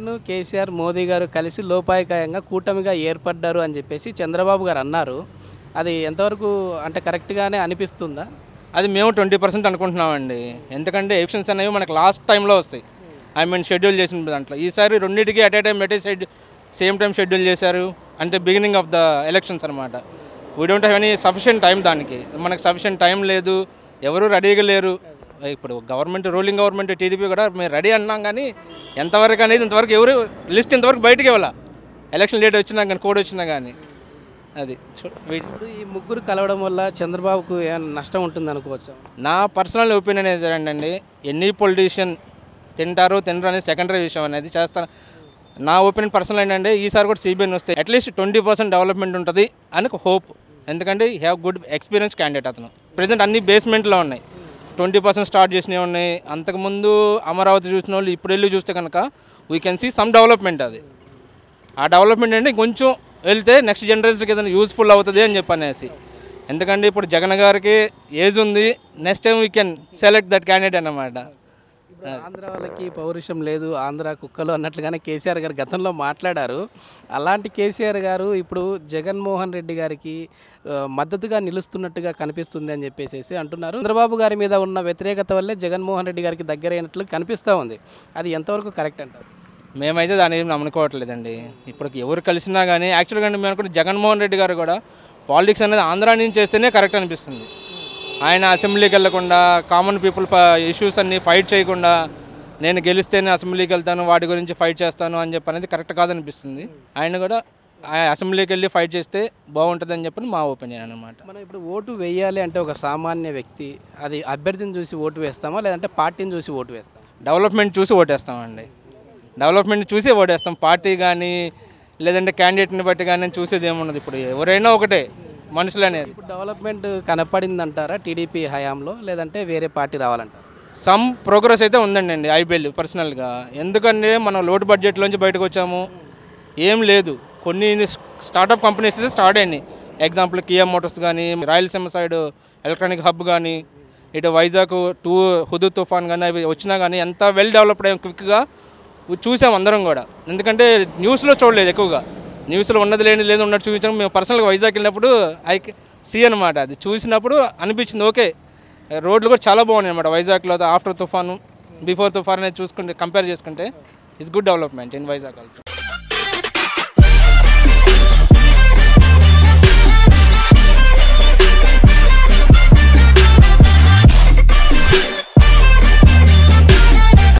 జగన్ కేసీఆర్ మోదీ గారు కలిసి లోపాయకాయంగా కూటమిగా ఏర్పడ్డారు అని చెప్పేసి చంద్రబాబు గారు అన్నారు అది ఎంతవరకు అంటే కరెక్ట్గానే అనిపిస్తుందా అది మేము ట్వంటీ పర్సెంట్ అనుకుంటున్నామండి ఎందుకంటే ఎలక్షన్స్ అనేవి మనకు లాస్ట్ టైంలో వస్తాయి ఐ మీన్ షెడ్యూల్ చేసిన దాంట్లో ఈసారి రెండింటికి అట్ ఏ టైం పెట్టి షెడ్ సేమ్ టైం షెడ్యూల్ చేశారు అంటే బిగినింగ్ ఆఫ్ ద ఎలక్షన్స్ అనమాట we don't have any sufficient time దానికి మనకు సఫిషియంట్ టైం లేదు ఎవరు రెడీగా లేరు ఇప్పుడు గవర్నమెంట్ రూలింగ్ గవర్నమెంట్ టీడీపీ కూడా మేము రెడీ అన్నాం కానీ ఎంతవరకు అనేది ఇంతవరకు ఎవరు లిస్ట్ ఇంతవరకు బయటకు ఇవ్వాల ఎలక్షన్ డేట్ వచ్చినా కానీ కోడ్ వచ్చినా కానీ అది ఇప్పుడు ఈ ముగ్గురు కలవడం వల్ల చంద్రబాబుకు ఏమైనా నష్టం ఉంటుంది అనుకోవచ్చు నా పర్సనల్ ఒపీనియన్ ఏంటండి ఎన్ని పొలిటీషియన్ తింటారు తినరు అనేది సెకండరీ విషయం అనేది చేస్తాను నా ఒపీనియన్ పర్సనల్ ఏంటంటే ఈసారి కూడా సిబిఎన్ వస్తే అట్లీస్ట్ ట్వంటీ పర్సెంట్ డెవలప్మెంట్ ఉంటుంది అని హోప్ ఎందుకంటే హ్యావ్ గుడ్ ఎక్స్పీరియన్స్ క్యాండిడేట్ అతను ప్రజెంట్ అన్ని బేస్మెంట్లో ఉన్నాయి ట్వంటీ పర్సెంట్ స్టార్ట్ చేసినవి ఉన్నాయి అంతకుముందు అమరావతి చూసిన వాళ్ళు ఇప్పుడు వెళ్ళి చూస్తే కనుక we can see some development అది ఆ డెవలప్మెంట్ అంటే కొంచెం వెళ్తే నెక్స్ట్ జనరేషన్కి ఏదైనా యూస్ఫుల్ అవుతుంది అని చెప్పనేసి ఎందుకంటే ఇప్పుడు జగన్ గారికి ఏజ్ ఉంది next time we can select that candidate అన్నమాట ఆంధ్ర వాళ్ళకి పౌరుషం లేదు ఆంధ్ర కుక్కలు అన్నట్లుగానే కేసీఆర్ గారు గతంలో మాట్లాడారు అలాంటి కేసీఆర్ గారు ఇప్పుడు జగన్మోహన్ రెడ్డి గారికి మద్దతుగా నిలుస్తున్నట్టుగా కనిపిస్తుంది అని చెప్పేసి అంటున్నారు చంద్రబాబు గారి మీద ఉన్న వ్యతిరేకత వల్లే జగన్మోహన్ రెడ్డి గారికి దగ్గరైనట్లు కనిపిస్తూ ఉంది అది ఎంతవరకు కరెక్ట్ అంటారు మేమైతే దాని నమ్ముకోవట్లేదండి ఇప్పుడు ఎవరు కలిసినా కానీ యాక్చువల్గా మేము అనుకుంటే జగన్మోహన్ రెడ్డి గారు కూడా పాలిటిక్స్ అనేది ఆంధ్ర నుంచి చేస్తేనే కరెక్ట్ అనిపిస్తుంది ఆయన అసెంబ్లీకి వెళ్ళకుండా కామన్ పీపుల్ ఇష్యూస్ అన్ని ఫైట్ చేయకుండా నేను గెలిస్తేనే అసెంబ్లీకి వెళ్తాను వాటి గురించి ఫైట్ చేస్తాను అని చెప్పి అనేది కరెక్ట్ కాదనిపిస్తుంది ఆయన కూడా అసెంబ్లీకి వెళ్ళి ఫైట్ చేస్తే బాగుంటుందని చెప్పి మా ఒపీనియన్ అనమాట మనం ఇప్పుడు ఓటు వేయాలి అంటే ఒక సామాన్య వ్యక్తి అది అభ్యర్థిని చూసి ఓటు వేస్తామా లేదంటే పార్టీని చూసి ఓటు వేస్తాం డెవలప్మెంట్ చూసి ఓటేస్తామండి డెవలప్మెంట్ చూసి ఓటేస్తాం పార్టీ కానీ లేదంటే క్యాండిడేట్ని బట్టి కానీ చూసేది ఏమున్నది ఇప్పుడు ఎవరైనా ఒకటే మనుషులు అనేది ఇప్పుడు డెవలప్మెంట్ కనపడింది అంటారా టీడీపీ హయాంలో లేదంటే వేరే పార్టీ రావాలంటారా సమ్ ప్రోగ్రెస్ అయితే ఉందండి అండి ఐబిఎల్ పర్సనల్గా ఎందుకంటే మనం లోటు బడ్జెట్లోంచి బయటకు వచ్చాము ఏం లేదు కొన్ని స్టార్టప్ కంపెనీస్ అయితే స్టార్ట్ అయినాయి ఎగ్జాంపుల్ కియా మోటార్స్ కానీ రాయలసీమ సైడ్ ఎలక్ట్రానిక్ హబ్ కానీ ఇటు వైజాగ్ టూ హుదు తుఫాన్ కానీ అవి వచ్చినా కానీ ఎంత వెల్ డెవలప్డ్ అయ్యాం క్విక్గా చూసాం అందరం కూడా ఎందుకంటే న్యూస్లో చూడలేదు ఎక్కువగా న్యూస్లో ఉన్నది లేని లేదు ఉన్నట్టు చూపించడం మేము పర్సనల్గా వైజాగ్ వెళ్ళినప్పుడు ఐ సీ అనమాట అది చూసినప్పుడు అనిపించింది ఓకే రోడ్లు కూడా చాలా బాగున్నాయి అనమాట వైజాగ్లో ఆఫ్టర్ తుఫాను బిఫోర్ తుఫాన్ అనేది చూసుకుంటే కంపేర్ చేసుకుంటే it's good development in Vizag also